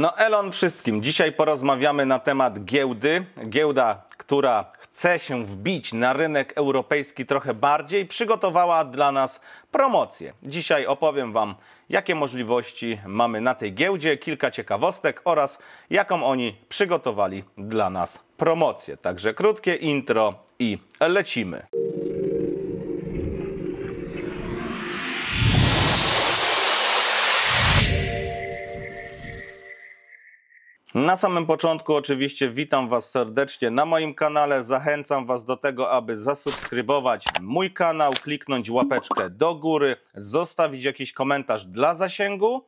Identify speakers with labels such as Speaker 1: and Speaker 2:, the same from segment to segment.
Speaker 1: No Elon wszystkim. Dzisiaj porozmawiamy na temat giełdy. Giełda, która chce się wbić na rynek europejski trochę bardziej, przygotowała dla nas promocję. Dzisiaj opowiem Wam, jakie możliwości mamy na tej giełdzie, kilka ciekawostek oraz jaką oni przygotowali dla nas promocję. Także krótkie intro i lecimy. Na samym początku oczywiście witam Was serdecznie na moim kanale. Zachęcam Was do tego, aby zasubskrybować mój kanał, kliknąć łapeczkę do góry, zostawić jakiś komentarz dla zasięgu.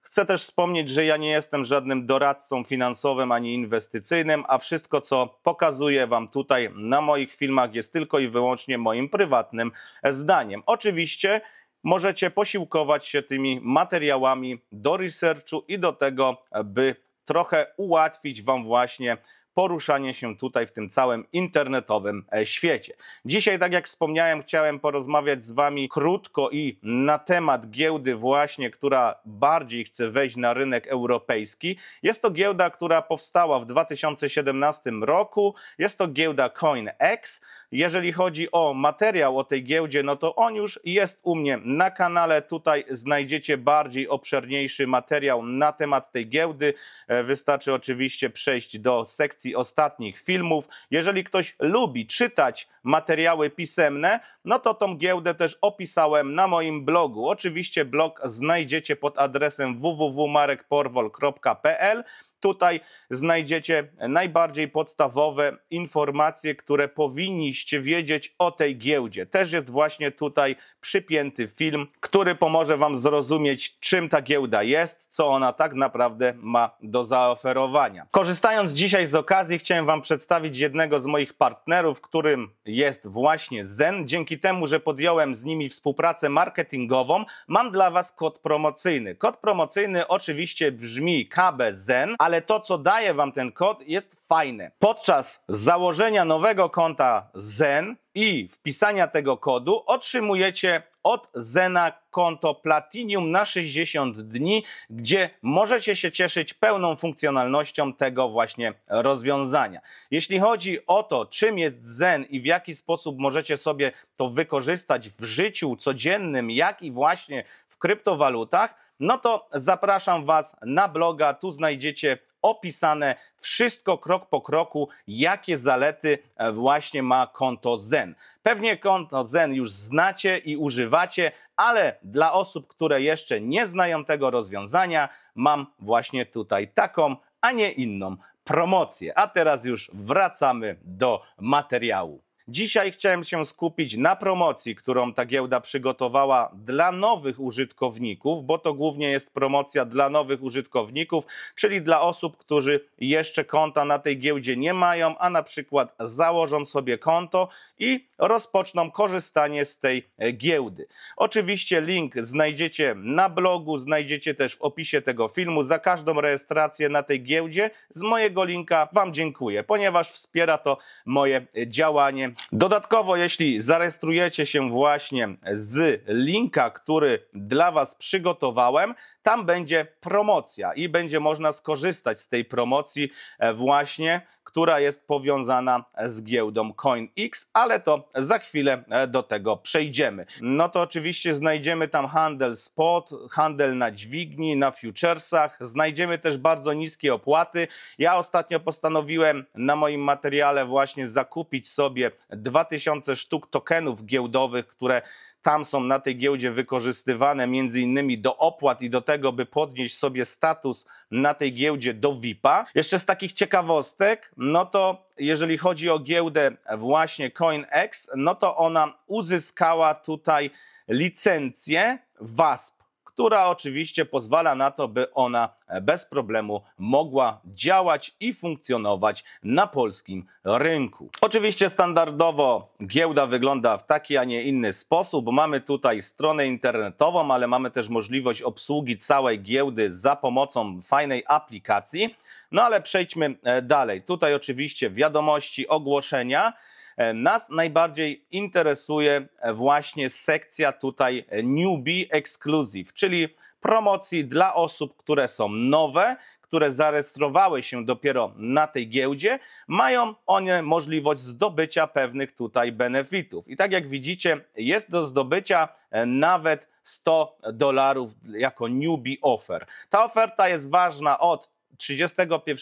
Speaker 1: Chcę też wspomnieć, że ja nie jestem żadnym doradcą finansowym ani inwestycyjnym, a wszystko, co pokazuję Wam tutaj na moich filmach, jest tylko i wyłącznie moim prywatnym zdaniem. Oczywiście możecie posiłkować się tymi materiałami do researchu i do tego, by trochę ułatwić Wam właśnie poruszanie się tutaj w tym całym internetowym e, świecie. Dzisiaj, tak jak wspomniałem, chciałem porozmawiać z Wami krótko i na temat giełdy właśnie, która bardziej chce wejść na rynek europejski. Jest to giełda, która powstała w 2017 roku. Jest to giełda CoinEx. Jeżeli chodzi o materiał o tej giełdzie, no to on już jest u mnie na kanale. Tutaj znajdziecie bardziej obszerniejszy materiał na temat tej giełdy. E, wystarczy oczywiście przejść do sekcji ostatnich filmów. Jeżeli ktoś lubi czytać materiały pisemne, no to tą giełdę też opisałem na moim blogu. Oczywiście blog znajdziecie pod adresem www.marekporwol.pl Tutaj znajdziecie najbardziej podstawowe informacje, które powinniście wiedzieć o tej giełdzie. Też jest właśnie tutaj przypięty film, który pomoże Wam zrozumieć, czym ta giełda jest, co ona tak naprawdę ma do zaoferowania. Korzystając dzisiaj z okazji, chciałem Wam przedstawić jednego z moich partnerów, którym jest właśnie Zen. Dzięki temu, że podjąłem z nimi współpracę marketingową, mam dla Was kod promocyjny. Kod promocyjny oczywiście brzmi KB Zen, ale ale to, co daje Wam ten kod, jest fajne. Podczas założenia nowego konta Zen i wpisania tego kodu otrzymujecie od Zena konto Platinium na 60 dni, gdzie możecie się cieszyć pełną funkcjonalnością tego właśnie rozwiązania. Jeśli chodzi o to, czym jest Zen i w jaki sposób możecie sobie to wykorzystać w życiu codziennym, jak i właśnie w kryptowalutach, no to zapraszam Was na bloga. Tu znajdziecie opisane wszystko krok po kroku, jakie zalety e, właśnie ma konto Zen. Pewnie konto Zen już znacie i używacie, ale dla osób, które jeszcze nie znają tego rozwiązania, mam właśnie tutaj taką, a nie inną promocję. A teraz już wracamy do materiału. Dzisiaj chciałem się skupić na promocji, którą ta giełda przygotowała dla nowych użytkowników, bo to głównie jest promocja dla nowych użytkowników, czyli dla osób, którzy jeszcze konta na tej giełdzie nie mają, a na przykład założą sobie konto i rozpoczną korzystanie z tej giełdy. Oczywiście link znajdziecie na blogu, znajdziecie też w opisie tego filmu. Za każdą rejestrację na tej giełdzie z mojego linka Wam dziękuję, ponieważ wspiera to moje działanie Dodatkowo, jeśli zarejestrujecie się właśnie z linka, który dla Was przygotowałem, tam będzie promocja i będzie można skorzystać z tej promocji e, właśnie, która jest powiązana e, z giełdą CoinX, ale to za chwilę e, do tego przejdziemy. No to oczywiście znajdziemy tam handel spot, handel na dźwigni, na futuresach, znajdziemy też bardzo niskie opłaty. Ja ostatnio postanowiłem na moim materiale właśnie zakupić sobie 2000 sztuk tokenów giełdowych, które tam są na tej giełdzie wykorzystywane między innymi do opłat i do tego, by podnieść sobie status na tej giełdzie do VIP-a. Jeszcze z takich ciekawostek, no to jeżeli chodzi o giełdę właśnie CoinEx, no to ona uzyskała tutaj licencję WASP, która oczywiście pozwala na to, by ona e, bez problemu mogła działać i funkcjonować na polskim rynku. Oczywiście standardowo giełda wygląda w taki, a nie inny sposób. Mamy tutaj stronę internetową, ale mamy też możliwość obsługi całej giełdy za pomocą fajnej aplikacji. No ale przejdźmy e, dalej. Tutaj oczywiście wiadomości, ogłoszenia. E, nas najbardziej interesuje e, właśnie sekcja tutaj e, Newbie Exclusive, czyli promocji dla osób, które są nowe, które zarejestrowały się dopiero na tej giełdzie, mają one możliwość zdobycia pewnych tutaj benefitów. I tak jak widzicie, jest do zdobycia nawet 100 dolarów jako newbie offer. Ta oferta jest ważna od 31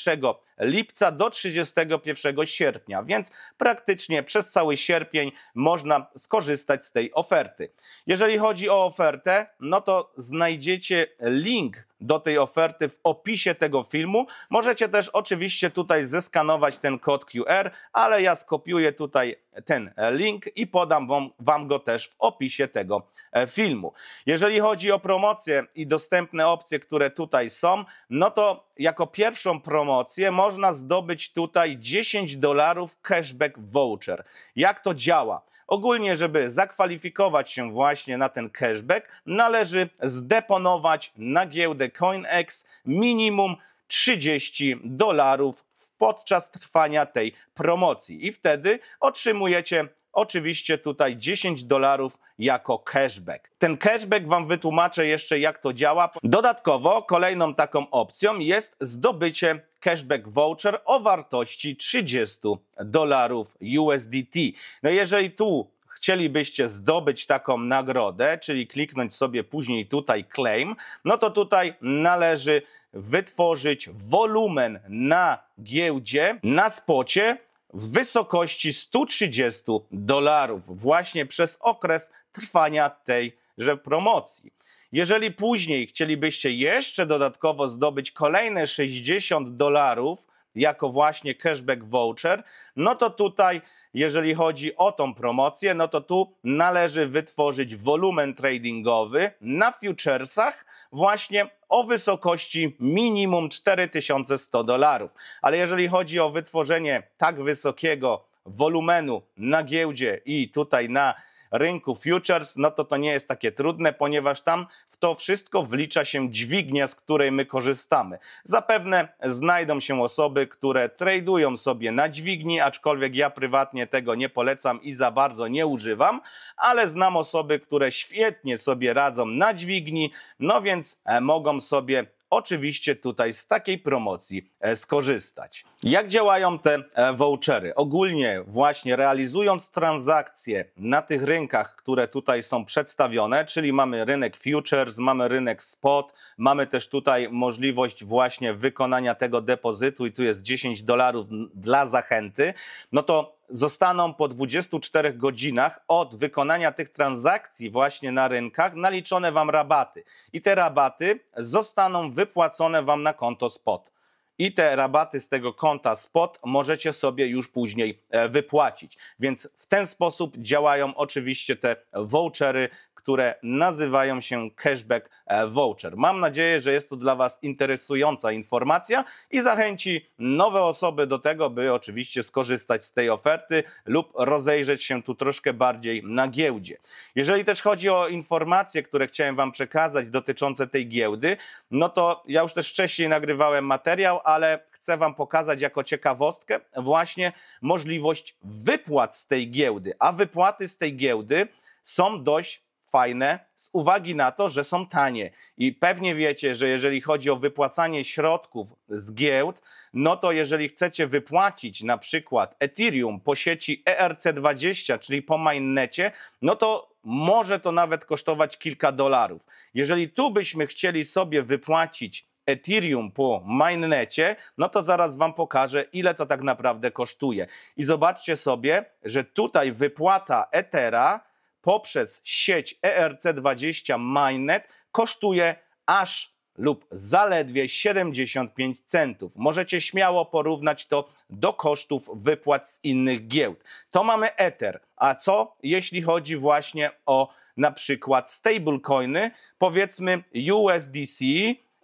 Speaker 1: lipca do 31 sierpnia, więc praktycznie przez cały sierpień można skorzystać z tej oferty. Jeżeli chodzi o ofertę, no to znajdziecie link do tej oferty w opisie tego filmu. Możecie też oczywiście tutaj zeskanować ten kod QR, ale ja skopiuję tutaj ten link i podam wam, wam, go też w opisie tego e, filmu. Jeżeli chodzi o promocje i dostępne opcje, które tutaj są, no to jako pierwszą promocję można można zdobyć tutaj 10 dolarów cashback voucher. Jak to działa? Ogólnie, żeby zakwalifikować się właśnie na ten cashback, należy zdeponować na giełdę CoinEx minimum 30 dolarów podczas trwania tej promocji i wtedy otrzymujecie Oczywiście tutaj 10 dolarów jako cashback. Ten cashback Wam wytłumaczę jeszcze, jak to działa. Dodatkowo kolejną taką opcją jest zdobycie cashback voucher o wartości 30 dolarów USDT. No jeżeli tu chcielibyście zdobyć taką nagrodę, czyli kliknąć sobie później tutaj claim, no to tutaj należy wytworzyć wolumen na giełdzie, na spocie w wysokości 130 dolarów właśnie przez okres trwania tejże promocji. Jeżeli później chcielibyście jeszcze dodatkowo zdobyć kolejne 60 dolarów jako właśnie cashback voucher, no to tutaj, jeżeli chodzi o tą promocję, no to tu należy wytworzyć wolumen tradingowy na futuresach właśnie o wysokości minimum 4100 dolarów. Ale jeżeli chodzi o wytworzenie tak wysokiego wolumenu na giełdzie i tutaj na rynku futures, no to to nie jest takie trudne, ponieważ tam to wszystko wlicza się dźwignia, z której my korzystamy. Zapewne znajdą się osoby, które tradują sobie na dźwigni, aczkolwiek ja prywatnie tego nie polecam i za bardzo nie używam, ale znam osoby, które świetnie sobie radzą na dźwigni, no więc e, mogą sobie oczywiście tutaj z takiej promocji e, skorzystać. Jak działają te e, vouchery? Ogólnie właśnie realizując transakcje na tych rynkach, które tutaj są przedstawione, czyli mamy rynek futures, mamy rynek spot, mamy też tutaj możliwość właśnie wykonania tego depozytu i tu jest 10 dolarów dla zachęty, no to zostaną po 24 godzinach od wykonania tych transakcji właśnie na rynkach naliczone Wam rabaty. I te rabaty zostaną wypłacone Wam na konto spot i te rabaty z tego konta spot możecie sobie już później e, wypłacić. Więc w ten sposób działają oczywiście te vouchery, które nazywają się cashback e, voucher. Mam nadzieję, że jest to dla Was interesująca informacja i zachęci nowe osoby do tego, by oczywiście skorzystać z tej oferty lub rozejrzeć się tu troszkę bardziej na giełdzie. Jeżeli też chodzi o informacje, które chciałem Wam przekazać dotyczące tej giełdy, no to ja już też wcześniej nagrywałem materiał, ale chcę Wam pokazać jako ciekawostkę właśnie możliwość wypłat z tej giełdy. A wypłaty z tej giełdy są dość fajne z uwagi na to, że są tanie. I pewnie wiecie, że jeżeli chodzi o wypłacanie środków z giełd, no to jeżeli chcecie wypłacić na przykład Ethereum po sieci ERC20, czyli po mainnecie, no to może to nawet kosztować kilka dolarów. Jeżeli tu byśmy chcieli sobie wypłacić Ethereum po mainnecie, no to zaraz Wam pokażę, ile to tak naprawdę kosztuje. I zobaczcie sobie, że tutaj wypłata Ethera poprzez sieć ERC20 mainnet kosztuje aż lub zaledwie 75 centów. Możecie śmiało porównać to do kosztów wypłat z innych giełd. To mamy Ether. A co jeśli chodzi właśnie o na przykład stablecoiny, powiedzmy USDC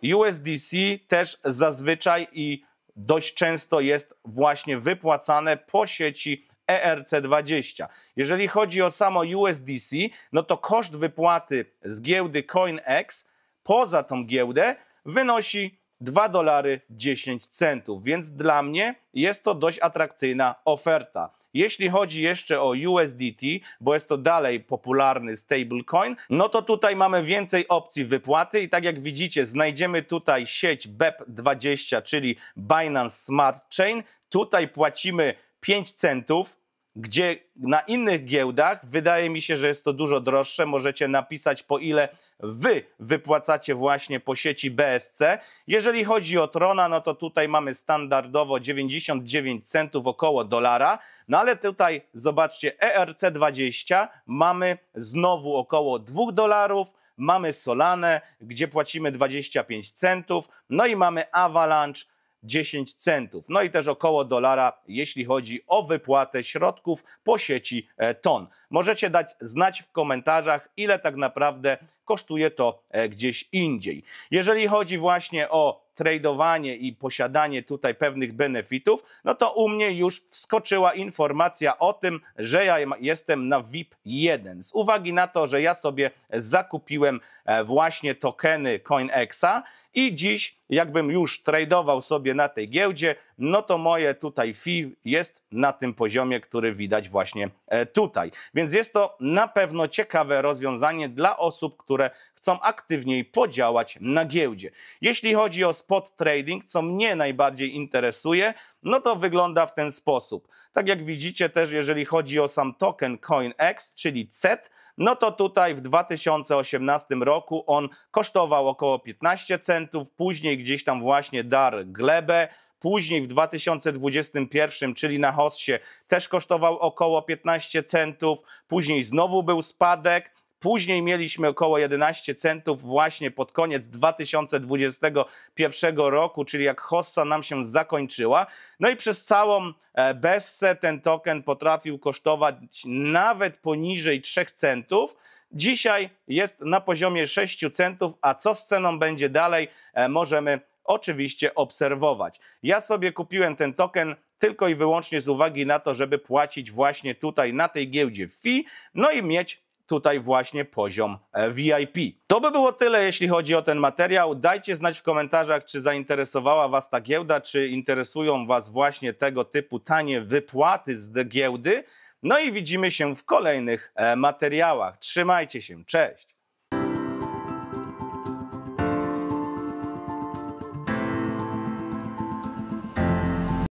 Speaker 1: USDC też zazwyczaj i dość często jest właśnie wypłacane po sieci ERC20. Jeżeli chodzi o samo USDC, no to koszt wypłaty z giełdy CoinEx poza tą giełdę wynosi 2 dolary 10 centów, więc dla mnie jest to dość atrakcyjna oferta. Jeśli chodzi jeszcze o USDT, bo jest to dalej popularny stablecoin, no to tutaj mamy więcej opcji wypłaty i tak jak widzicie, znajdziemy tutaj sieć BEP20, czyli Binance Smart Chain. Tutaj płacimy 5 centów gdzie na innych giełdach wydaje mi się, że jest to dużo droższe. Możecie napisać, po ile wy wypłacacie właśnie po sieci BSC. Jeżeli chodzi o Trona, no to tutaj mamy standardowo 99 centów około dolara. No ale tutaj zobaczcie, ERC20 mamy znowu około 2 dolarów. Mamy Solanę, gdzie płacimy 25 centów. No i mamy Avalanche 10 centów. No i też około dolara, jeśli chodzi o wypłatę środków po sieci e, TON. Możecie dać znać w komentarzach, ile tak naprawdę kosztuje to e, gdzieś indziej. Jeżeli chodzi właśnie o tradowanie i posiadanie tutaj pewnych benefitów, no to u mnie już wskoczyła informacja o tym, że ja jestem na VIP 1. Z uwagi na to, że ja sobie zakupiłem e, właśnie tokeny CoinExa i dziś, jakbym już tradeował sobie na tej giełdzie, no to moje tutaj fee jest na tym poziomie, który widać właśnie e, tutaj. Więc jest to na pewno ciekawe rozwiązanie dla osób, które chcą aktywniej podziałać na giełdzie. Jeśli chodzi o spot trading, co mnie najbardziej interesuje, no to wygląda w ten sposób. Tak jak widzicie też, jeżeli chodzi o sam token CoinEx, czyli CET, no to tutaj w 2018 roku on kosztował około 15 centów, później gdzieś tam właśnie dar glebę, Później w 2021, czyli na hossie, też kosztował około 15 centów. Później znowu był spadek. Później mieliśmy około 11 centów właśnie pod koniec 2021 roku, czyli jak hossa nam się zakończyła. No i przez całą e, Bessę ten token potrafił kosztować nawet poniżej 3 centów. Dzisiaj jest na poziomie 6 centów, a co z ceną będzie dalej, e, możemy oczywiście obserwować. Ja sobie kupiłem ten token tylko i wyłącznie z uwagi na to, żeby płacić właśnie tutaj na tej giełdzie fee, no i mieć tutaj właśnie poziom e, VIP. To by było tyle, jeśli chodzi o ten materiał. Dajcie znać w komentarzach, czy zainteresowała Was ta giełda, czy interesują Was właśnie tego typu tanie wypłaty z giełdy. No i widzimy się w kolejnych e, materiałach. Trzymajcie się, cześć!